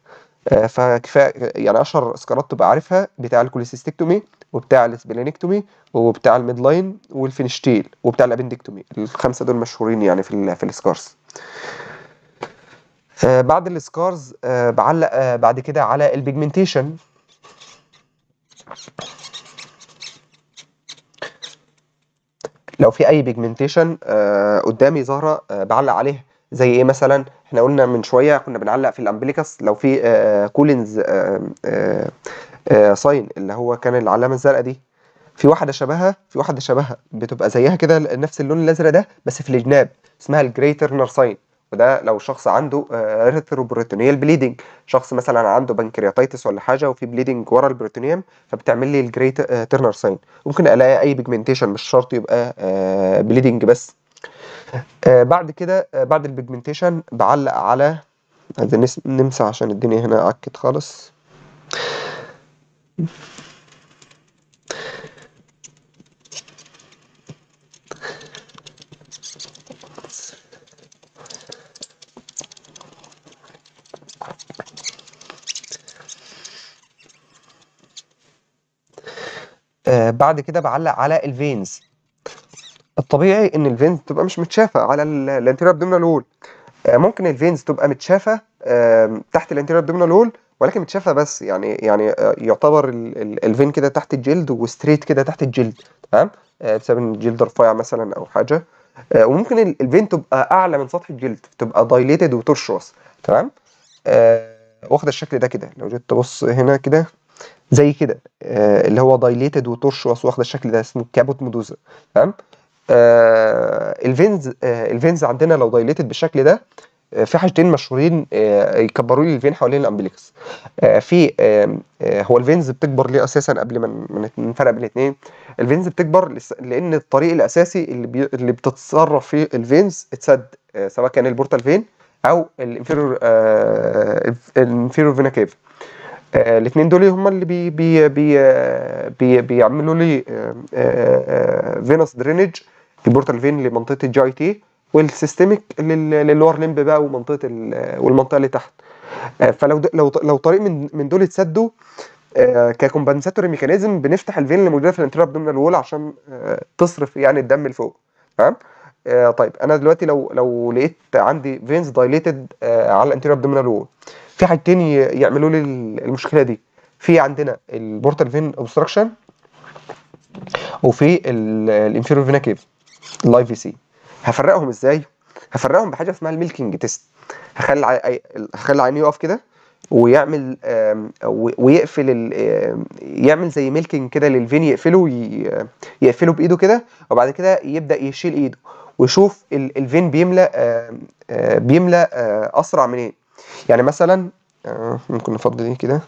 فكفايه يعني اشهر سكرات تبقى عارفها بتاع الكوليسيستكتومي وبتاع السبلينكتومي وبتاع الميد لاين والفينشتيل وبتاع الابندكتومي الخمسه دول مشهورين يعني في في السكارز بعد السكارز بعلق بعد كده على البيجمنتيشن لو في اي بيجمنتيشن آه، قدامي ظاهره آه، بعلق عليها زي ايه مثلا احنا قلنا من شويه كنا بنعلق في الامبليكس لو في كولينز آه، ساين اللي هو كان العلامه الزرقاء دي في واحده شبهها في واحده شبهها بتبقى زيها كده نفس اللون الازرق ده بس في الجناب اسمها نار ساين وده لو شخص عنده اريثروبروتينيال آه، بليدنج شخص مثلا عنده بنكرياتيتس ولا حاجه وفي بليدنج ورا البروتينيوم فبتعمل لي الجري ترنر ساين ممكن الاقي اي بيجمنتيشن مش شرط يبقى بليدنج آه، بس آه، بعد كده بعد البيجمنتيشن بعلق على عايزين نمسح عشان الدنيا هنا عكت خالص بعد كده بعلق على الفينز الطبيعي ان الفينز تبقى مش متشافه على الانتيريور ابدومينال الهول ممكن الفينز تبقى متشافه تحت الانتيريور ابدومينال الهول ولكن متشافه بس يعني يعني آه، يعتبر الفين كده تحت الجلد وستريت كده تحت الجلد تمام آه، بسبب ان الجلد رفيع مثلا او حاجه آه، وممكن الفين تبقى اعلى من سطح الجلد تبقى دايليتد وترشوس تمام واخده الشكل ده كده لو جيت تبص هنا كده زي كده آه اللي هو دايليتد وتورشوس واخد الشكل ده اسمه كابوت مودوزا تمام آه الفينز آه الفينز عندنا لو دايليتد بالشكل ده آه في حاجتين مشهورين آه يكبروا لي الفين حوالين الامبليكس آه في آه،, آه هو الفينز بتكبر ليه اساسا قبل ما نفرق بين الاثنين الفينز بتكبر لان الطريق الاساسي اللي بي اللي بتتصرف فيه الفينز اتسد آه سواء كان البورتال فين او الانفيرور آه الانفيرور فينا كيف آه، الاثنين دول هم اللي بي بي بي آه، بي بيعملوا لي فينوس درينج البورتال فين لمنطقه الجي تي والسيستميك للور لمب بقى ومنطقه والمنطقه اللي تحت آه، فلو لو لو طريق من من دول اتسدوا ككومبنساتوري ميكانيزم بنفتح الفين اللي موجوده في الانتيريور وول عشان تصرف يعني الدم لفوق تمام آه، طيب انا دلوقتي لو لو لقيت عندي فينز دايليتد آه، على الانتيريور ابدومينال وول في حاجتين يعملوا لي المشكله دي في عندنا البورتال فين اوبستراكشن وفي الانفيرور فينا كيف اللايف في سي هفرقهم ازاي هفرقهم بحاجه اسمها الميلكينج تيست هخلي هخلي عينيه يقف كده ويعمل ويقفل يعمل زي ميلكينج كده للفين يقفله يقفله بايده كده وبعد كده يبدا يشيل ايده ويشوف الفين بيملى آه، آه، بيملى آه، اسرع منين إيه. يعني مثلا ممكن نفضي دي كده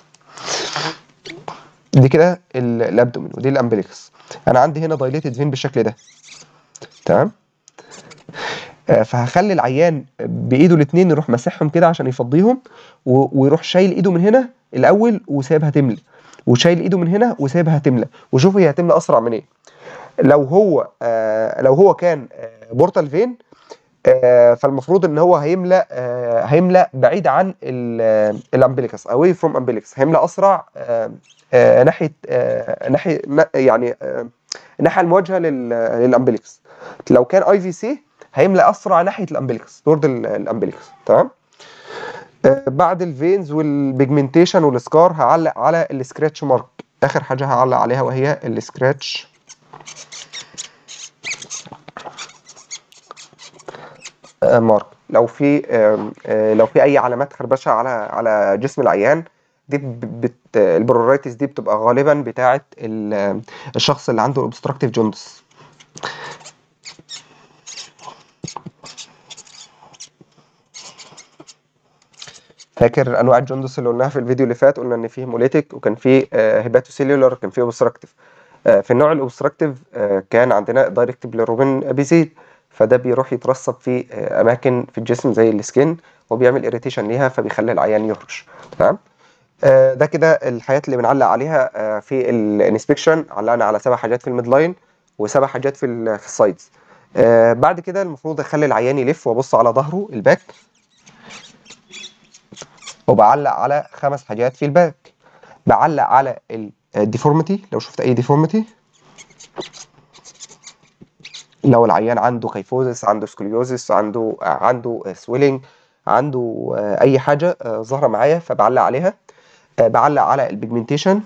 دي كده الابدومين ودي الامبليكس انا عندي هنا دايليتد فين بالشكل ده تمام فهخلي العيان بايده الاثنين يروح ماسحهم كده عشان يفضيهم ويروح شايل ايده من هنا الاول وسايبها تملى وشايل ايده من هنا وسايبها تملى وشوف هي هتملى اسرع من ايه لو هو آه، لو هو كان آه، بورتال فين آه، فالمفروض ان هو هيملا هيملا بعيد عن الامبليكس اواي فروم امبليكس هيملا اسرع ناحيه ناحيه يعني الناحيه المواجهه للامبليكس لو كان اي في سي هيملا اسرع ناحيه الامبليكس تورد الامبليكس تمام بعد الفينز والبيجمنتيشن والسكار هعلق على السكراتش مارك اخر حاجه هعلق عليها وهي السكراتش آه، مارك لو في آه، لو في اي علامات خربشه على على جسم العيان دي بت دي بتبقى غالبا بتاعه آه، الشخص اللي عنده اوبستراكتيف جوندس فاكر انواع الجوندس اللي قلناها في الفيديو اللي فات قلنا ان في هيموليتيك وكان في هيباتوسيلولار وكان في اوبستراكتيف آه، في النوع الاوبستراكتيف آه، كان عندنا دايركت بلروبين ابيزيد فده بيروح يترسب في آه، اماكن في الجسم زي السكين وبيعمل اريتيشن ليها فبيخلي العيان يهرش تمام ده كده الحاجات اللي بنعلق عليها في الانسبكشن علقنا على سبع حاجات في الميد لاين وسبع حاجات في في السايدز بعد كده المفروض اخلي العيان يلف وابص على ظهره الباك وبعلق على خمس حاجات في الباك بعلق على ديفورميتي لو شفت اي ديفورميتي لو العيان عنده كيفوزس عنده سكوليوزس عنده عنده سويلنج عنده آه، اي حاجه ظاهره معايا فبعلق عليها آه، بعلق على البيجمنتيشن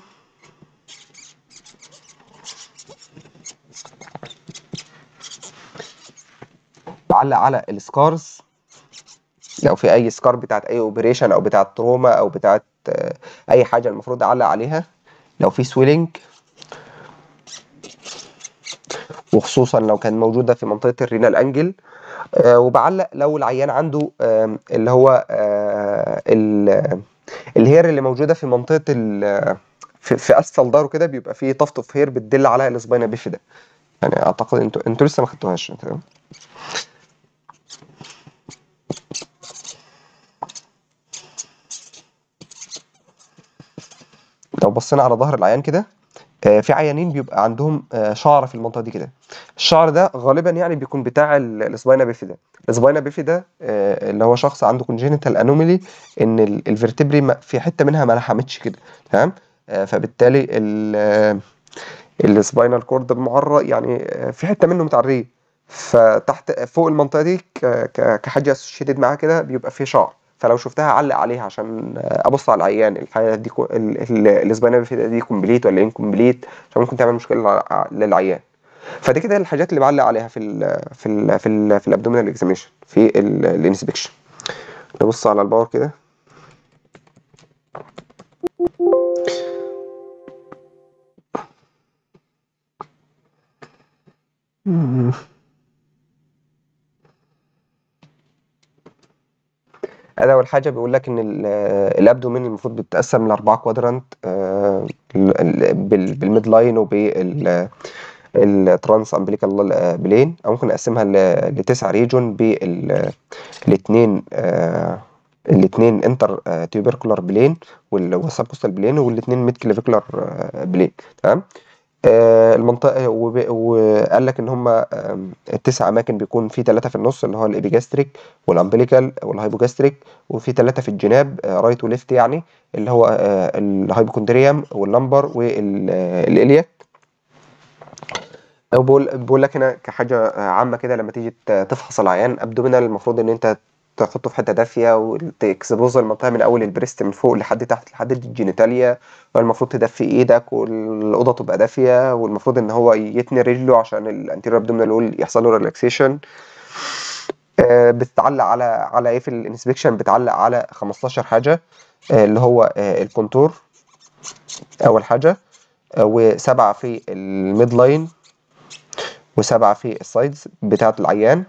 بعلق على السكارز لو في اي سكار بتاعت اي اوبريشن او بتاعت تروما او بتاعت آه، اي حاجه المفروض اعلق عليها لو في سويلينج وخصوصا لو كان موجودة في منطقة الرينال أنجل آه وبعلق لو العيان عنده آه اللي هو آه الهير اللي موجودة في منطقة في, في أسفل ظهره كده بيبقى فيه طفطف هير بتدل على بيفي بيفيدا يعني أعتقد أنتوا أنتوا لسه ما خدتوهاش لو بصينا على ظهر العيان كده آه، في عيانين بيبقى عندهم آه، شعر في المنطقه دي كده الشعر ده غالبا يعني بيكون بتاع الاسباينا بيفيدا الاسباينا بيفيدا آه، اللي هو شخص عنده كونجينيتال انوميلي ان الفيرتبري في حته منها ما لحمتش كده تمام فبالتالي السباينال كورد معرق يعني في حته منه متعريه فتحت فوق المنطقه دي كحاجه اسوشيتد معاها كده بيبقى فيه شعر فلو شفتها علق عليها عشان ابص على العيان الحاله دي الاسبانيه دي كومبليت ولا انكومبليت عشان ممكن تعمل مشكله للعيان فدي كده الحاجات اللي بعلق عليها في الـ في الـ في الـ في الابدومينال اكزاميشن في الانسبكشن نبص على الباور كده Mm-hmm. هذا اول حاجه بيقول لك ان الابدومين المفروض بتتقسم لاربعه كوادرانت بالميد لاين وبال الترانس امبليكال بلين او ممكن اقسمها لتسع ريجون بالاثنين الاثنين انتر تيوبركولار بلين والسب كوستال بلين والاثنين ميد كلافيكولار بلين تمام آه، المنطقه وقال لك ان هم التسع اماكن بيكون في ثلاثه في النص اللي هو الابيجاستريك والامبليكال والهايبوجاستريك وفي ثلاثه في الجناب رايت آه، وليفت يعني اللي هو آه، الهايبوكوندريام واللمبر والالياك وبقول بقول لك هنا كحاجه عامه كده لما تيجي تفحص العيان ابدومينال المفروض ان انت تحطه في حته دافيه وتكسبوز المنطقه من اول البريست من فوق لحد تحت لحد الجينيتاليا المفروض تدفي ايدك والاوضه تبقى دافيه والمفروض ان هو يتني رجله عشان الانتيريور ابدومينال وول يحصل له ريلاكسيشن آه، بتتعلق على على ايه في الانسبكشن بتعلق على 15 حاجه آه، اللي هو آه، الكونتور اول حاجه وسبعه في الميد لاين وسبعه في السايدز بتاعه العيان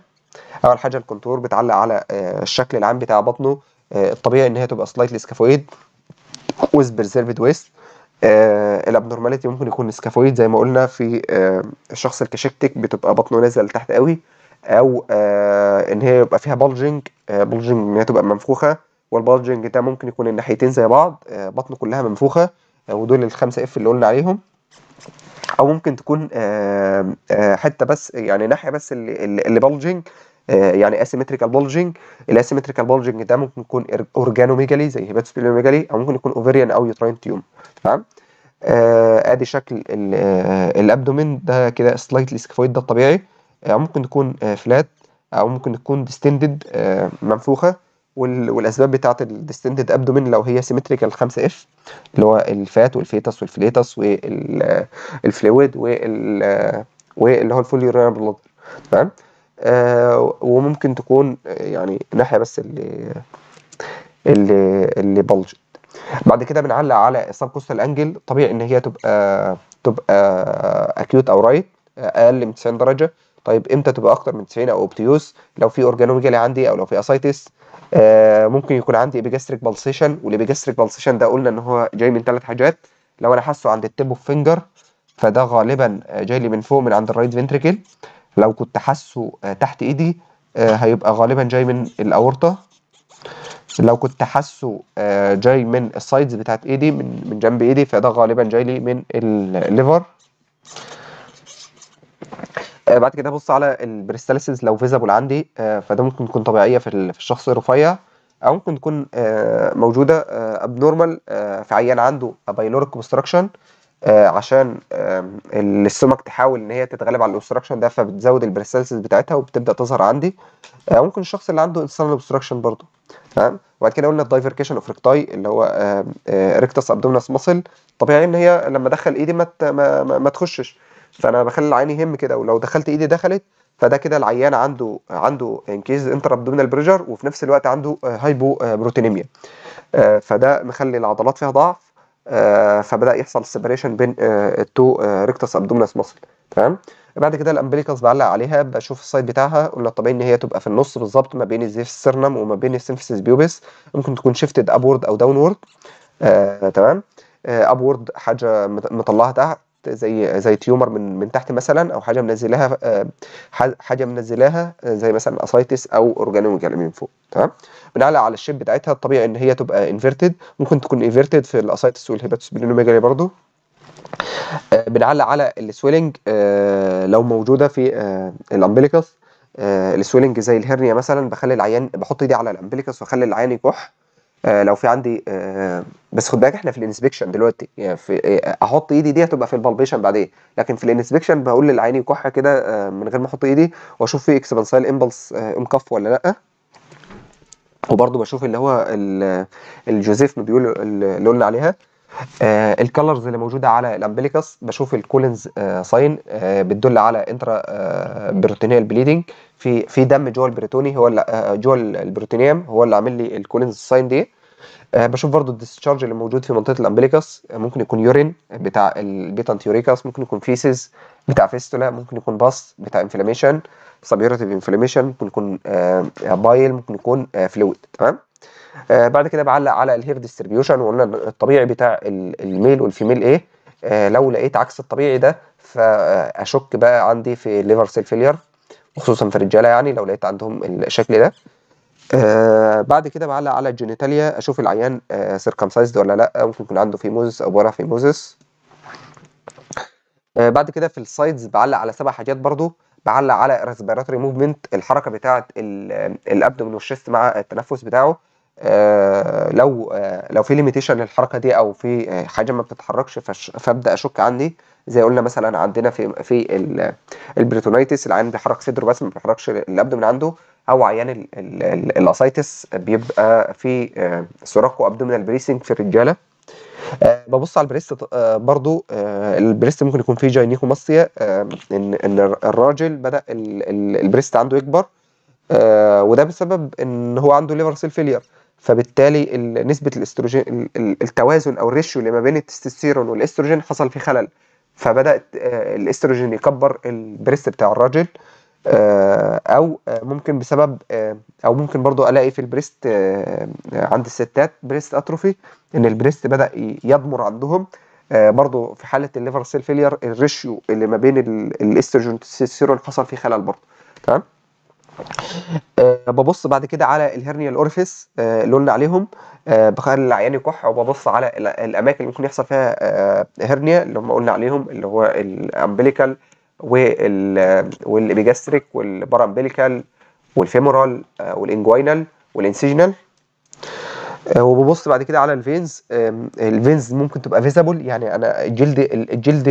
اول حاجه الكونتور بتعلق على آه، الشكل العام بتاع بطنه آه، الطبيعي ان هي تبقى سلايتلي سكافويد ويز بريزيرفد ويست آه الابنورماليتي ممكن يكون سكافويد زي ما قلنا في آه الشخص الكشكتك بتبقى بطنه نازل لتحت قوي او آه ان هي يبقى فيها بلجنج آه بلجنج ان هي تبقى منفوخه والبلجنج ده ممكن يكون الناحيتين زي بعض آه بطنه كلها منفوخه آه ودول الخمسه اف اللي قلنا عليهم او ممكن تكون آه، آه، حته بس يعني ناحيه بس اللي, اللي بلجنج آه، يعني اسيمتريكال بولجنج الاسيمتريكال بولجنج ده ممكن يكون اورجانوميجالي زي هيباتوسبيلوميجالي او ممكن يكون اوفيريان او يوتراين تيوم تمام آه ادي شكل الابدومين ده كده سلايتلي سكفويد ده الطبيعي آه ممكن تكون آه فلات او ممكن تكون ديستندد آه منفوخه والاسباب بتاعه الديستندد ابدومين لو هي سيمتريكال 5 اف اللي هو الفات والفيتس والفليتس والفلويد وال واللي هو الفولي بلاد تمام آه وممكن تكون يعني ناحيه بس اللي اللي اللي بلجت بعد كده بنعلق على السب كوستال انجل طبيعي ان هي تبقى تبقى اكيوت او رايت اقل من 90 درجه طيب امتى تبقى اكتر من 90 او اوبتيوس لو في اورجانوميجالي عندي او لو في اسايتس آه، ممكن يكون عندي ايبيجاستريك بالسيشن والايبيجاستريك بالسيشن ده قلنا ان هو جاي من ثلاث حاجات لو انا حاسه عند التيب اوف فينجر فده غالبا آه، جاي لي من فوق من عند الرايت فينتريكل لو كنت حاسه آه، تحت ايدي هيبقى غالبا جاي من الاورطه لو كنت حاسه جاي من السايدز بتاعت ايدي من من جنب ايدي فده غالبا جاي لي من الليفر آه، بعد كده بص على البريستاليسز لو فيزابل عندي آه، فده ممكن تكون طبيعيه في الشخص الرفيع او ممكن تكون آه، موجوده ابنورمال في عيان عنده بايلوريك كونستراكشن عشان السمك تحاول ان هي تتغلب على الاوبستراكشن ده فبتزود البريستاليسز بتاعتها وبتبدا تظهر عندي ممكن الشخص اللي عنده انسان اوبستراكشن برضه تمام وبعد كده قلنا الدايفركيشن اوف ريكتاي اللي هو ريكتس ابدومينس ماسل طبيعي ان هي لما ادخل ايدي ما ما, ما تخشش فانا بخلي العيان يهم كده ولو دخلت ايدي دخلت فده كده العيان عنده عنده انكيز انتر ابدومينال بريجر وفي نفس الوقت عنده هايبو آه، بروتينيميا فده مخلي العضلات فيها ضعف آه، فبدا يحصل سيبريشن بين آه، التو ريكتس ابدومينس مصر تمام بعد كده الامبليكس بعلق عليها بشوف السايد بتاعها قلنا الطبيعي ان هي تبقى في النص بالظبط ما بين الزيف السرنم وما بين السينفسيس بيوبس ممكن تكون شيفتد ابورد او داونورد تمام ابورد حاجه مطلعها تحت زي زي تيومر من من تحت مثلا او حاجه منزلاها آه، حاجه منزلاها آه، زي مثلا اسايتس او اورجانوميكال من فوق تمام بنعلق على الشيب بتاعتها الطبيعي ان هي تبقى انفيرتد ممكن تكون انفيرتد في الاسايتس بلينوميجالي برضو آه، بنعلق على السويلنج لو موجوده في الامبليكس السويلنج زي الهرنيا مثلا بخلي العيان بحط ايدي على الامبليكس واخلي العيان يكح آه لو في عندي آه بس خد بالك احنا في الانسبكشن دلوقتي يعني في آه احط ايدي دي هتبقى في البالبيشن بعدين لكن في الانسبكشن بقول للعين يكح كده آه، من غير ما احط ايدي واشوف في اكسبنسايل امبلس انكف ولا لا وبرده بشوف اللي هو آه، الجوزيف بيقول اللي قلنا عليها آه الكالرز اللي موجوده على الامبليكس بشوف الكولينز آه ساين آه بتدل على انترا آه بروتينيال بليدنج في في دم جوه البريتوني هو اللي آه، آه، جوه البريتونيوم هو اللي عامل لي الكولينز ساين دي آه، بشوف برضو الديسشارج اللي موجود في منطقه الامبليكس ممكن يكون يورين بتاع البيتانت يوريكاس ممكن يكون فيسز بتاع فيستولا ممكن يكون باص بتاع انفلاميشن سبيورتيف انفلاميشن ممكن يكون بايل ممكن يكون فلويد تمام بعد كده بعلق على الهير ديستريبيوشن وقلنا الطبيعي بتاع الميل والفيميل ايه لو لقيت عكس الطبيعي ده فاشك بقى عندي في ليفر سيل فيلير خصوصا في الرجاله يعني لو لقيت عندهم الشكل ده آه بعد كده بعلق على الجينيتاليا اشوف العيان آه سيركمسايزد ولا لا ممكن يكون عنده فيموز او ورا فيموزس آه بعد كده في السايدز بعلق على سبع حاجات برضو بعلق على ريسبيراتوري موفمنت الحركه بتاعه الابدومين والشيست مع التنفس بتاعه آه لو آه لو في ليميتيشن للحركه دي او في آه، حاجه ما بتتحركش فابدا اشك عندي زي قلنا مثلا عندنا في في البريتونيتس العيان بيحرك صدره بس ما بيحركش الابد من عنده او عيان الاسايتس بيبقى في آه، سراق ابدومينال بريسنج في الرجاله آه، ببص على البريست آه، برضو البريست ممكن يكون فيه جاينيكوماستيا ان ان الراجل بدا البريست عنده يكبر وده بسبب ان هو عنده ليفر سيل فيلير فبالتالي نسبه الاستروجين التوازن او الريشيو اللي ما بين التستوستيرون والاستروجين حصل فيه خلل فبدات آه، الاستروجين يكبر البريست بتاع الراجل آه، او آه، ممكن بسبب او ممكن برضو الاقي في البريست عند الستات بريست اتروفي ان البريست بدا يضمر عندهم برضو في حاله الليفر سيل فيلير الريشيو اللي ما بين الاستروجين والتستوستيرون حصل فيه خلل برضو تمام أه ببص بعد كده على الهرنيا الاورفيس أه اللي قلنا عليهم أه بخلي العيان يكح وببص على الاماكن اللي ممكن يحصل فيها آه، هرنيا اللي هم قلنا عليهم اللي هو الامبليكال والابيجاستريك والبارامبليكال والفيمورال آه، والانجوينال والانسيجنال آه، وببص بعد كده على الفينز الفينز ممكن تبقى فيزابل يعني انا الجلد الجلد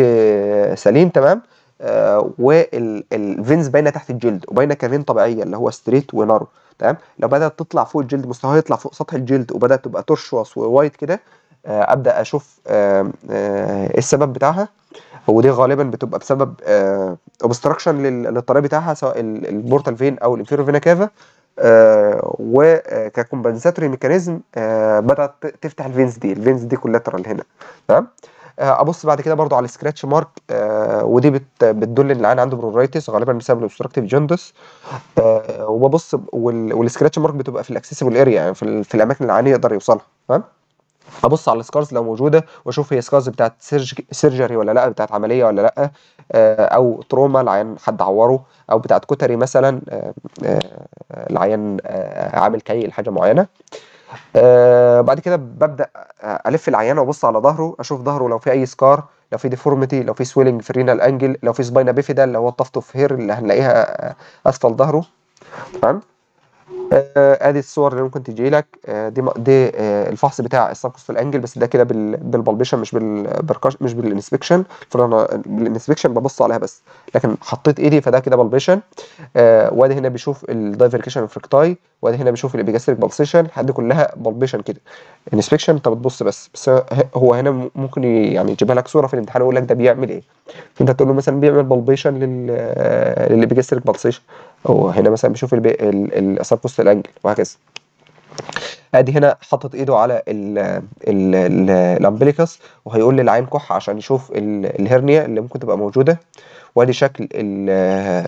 سليم تمام آه، والفينز باينه تحت الجلد وباينه كفين طبيعيه اللي هو ستريت ونارو تمام لو بدات تطلع فوق الجلد مستواها يطلع فوق سطح الجلد وبدات تبقى ترشوس ووايت كده آه، ابدا اشوف آه، ايه السبب بتاعها ودي غالبا بتبقى بسبب اوبستراكشن للطريق بتاعها سواء البورتال فين او الانفيرو فينا كافا وككومبنساتوري ميكانيزم بدات تفتح الفينز دي الفينز دي كولاترال هنا تمام آه، ابص بعد كده برضو على السكراتش مارك آه، ودي بتدل ان العين عنده برورايتس غالبا بسبب الاوبستراكتيف آه، جوندس وببص والسكراتش مارك بتبقى في الاكسسبل اريا يعني في, في الاماكن اللي العين يقدر يوصلها تمام ابص على السكارز لو موجوده واشوف هي سكارز بتاعت سيرجري ولا لا بتاعت عمليه ولا لا او تروما العيان حد عوره او بتاعت كتري مثلا العيان عامل كي لحاجه معينه آه، بعد كده ببدا آه، الف العيان وابص على ظهره اشوف ظهره لو في اي سكار لو في ديفورميتي لو في سويلنج في الرينال انجل لو في سباينا بيفيدا اللي هو الطفط في هير اللي هنلاقيها آه، اسفل ظهره تمام آه، ادي الصور اللي ممكن تجي لك آه، دي دي آه، الفحص بتاع الساقس في الانجل بس ده كده بالبلبشه مش بالبركاش مش بالانسبكشن فانا بالانسبكشن ببص عليها بس لكن حطيت ايدي فده كده بلبشن وادي هنا بيشوف الدايفركيشن فركتاي وادي هنا بيشوف الابيجاستريك بالسيشن دي كلها بلبشن كده انسبكشن انت بتبص بس بس هو هنا ممكن يعني يجيبها لك صوره في الامتحان ويقول لك ده بيعمل ايه فانت تقول له مثلا بيعمل بلبشن لل للابيجاستريك بالسيشن وهنا مثلا بيشوف بشوف الاثار بوست الانجل وهكذا ادي هنا حاطط ايده على الامبليكس وهيقول لي العين كح عشان يشوف الهرنيا اللي ممكن تبقى موجوده وادي شكل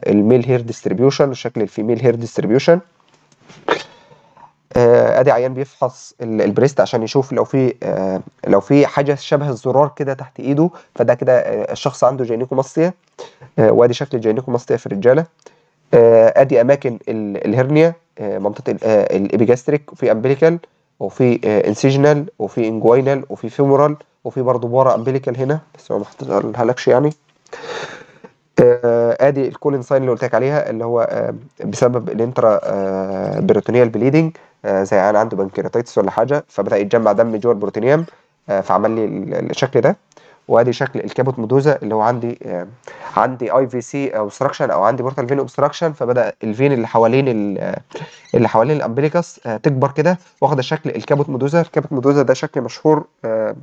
الميل هير ديستريبيوشن وشكل الفيميل هير ديستريبيوشن ادي عيان بيفحص البريست عشان يشوف لو في آه، لو في حاجه شبه الزرار كده تحت ايده فده كده آه، الشخص عنده جينيكوماستيا آه، وادي شكل الجينيكوماستيا في الرجاله آه، ادي اماكن الهرنيا آه، منطقه آه، الابيجاستريك وفي امبليكال وفي انسيجنال وفي انجوينال وفي فيمورال وفي برضه بورا امبليكال هنا بس ما حطيتهالكش يعني ادي الكولين ساين اللي قلت لك عليها اللي هو بسبب الانترا بروتينيال بليدنج زي انا عنده بنكرياتيتس ولا حاجه فبدا يتجمع دم جوه البروتينيوم فعمل لي الشكل ده وادي شكل الكابوت مدوزة اللي هو عندي آه عندي اي في سي اوبستراكشن او عندي بورتال فين اوبستراكشن فبدا الفين اللي حوالين آه، اللي حوالين الامبليكس آه تكبر كده واخده شكل الكابوت مدوزة الكابوت مدوزة ده شكل مشهور آه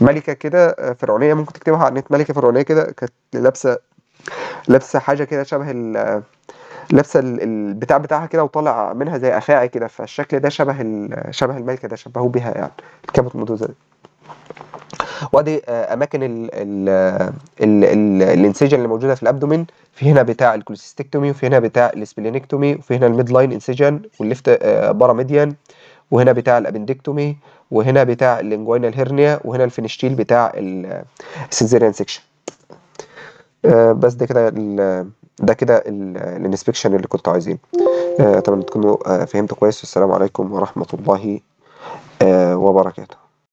ملكه كده آه، فرعونيه ممكن تكتبها على النت ملكه فرعونيه كده كانت لابسه لابسه حاجه كده شبه ال آه، لابسه البتاع بتاعها كده وطالع منها زي افاعي كده فالشكل ده شبه شبه الملكه ده شبهوه بيها يعني الكابوت مدوزة دي وادي آه، اماكن الـ الـ الـ الـ الانسجن اللي موجوده في الابدومين في هنا بتاع الكوليستيكتومي وفي هنا بتاع السبلينكتومي وفي هنا الميد لاين انسجن والليفت آه، باراميديان وهنا بتاع الابندكتومي وهنا بتاع اللينجوينال هيرنيا وهنا الفينشتيل بتاع السيزيريان آه، سيكشن بس ده كده ده كده الانسبكشن اللي كنتوا عايزينه اتمنى تكونوا فهمتوا كويس والسلام عليكم ورحمه الله وبركاته